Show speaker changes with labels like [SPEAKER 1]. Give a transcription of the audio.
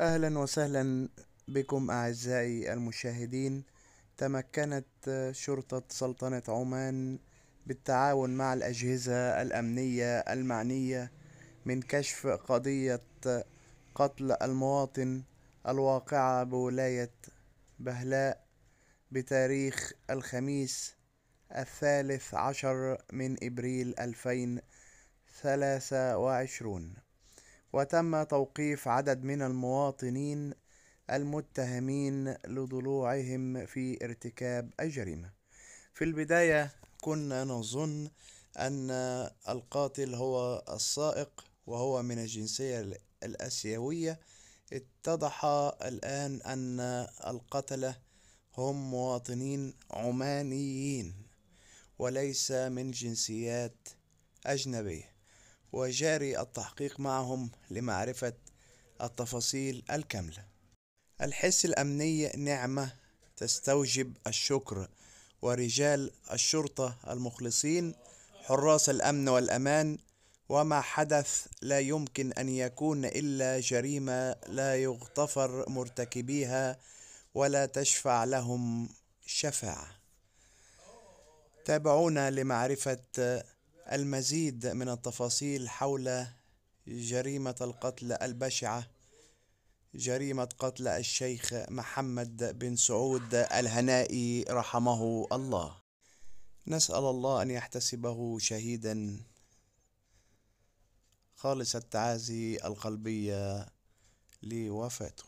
[SPEAKER 1] اهلا وسهلا بكم اعزائي المشاهدين تمكنت شرطة سلطنة عمان بالتعاون مع الاجهزة الامنية المعنية من كشف قضية قتل المواطن الواقعة بولاية بهلاء بتاريخ الخميس الثالث عشر من إبريل ألفين ثلاثة وعشرون وتم توقيف عدد من المواطنين المتهمين لضلوعهم في ارتكاب الجريمة في البداية كنا نظن أن القاتل هو السائق وهو من الجنسية الآسيوية اتضح الآن أن القتلة هم مواطنين عمانيين وليس من جنسيات أجنبية وجاري التحقيق معهم لمعرفة التفاصيل الكاملة الحس الأمني نعمة تستوجب الشكر ورجال الشرطة المخلصين حراس الأمن والأمان وما حدث لا يمكن أن يكون إلا جريمة لا يغتفر مرتكبيها ولا تشفع لهم شفاعة تابعونا لمعرفة المزيد من التفاصيل حول جريمة القتل البشعة جريمة قتل الشيخ محمد بن سعود الهنائي رحمه الله نسأل الله أن يحتسبه شهيدا خالص التعازي القلبية لوفاته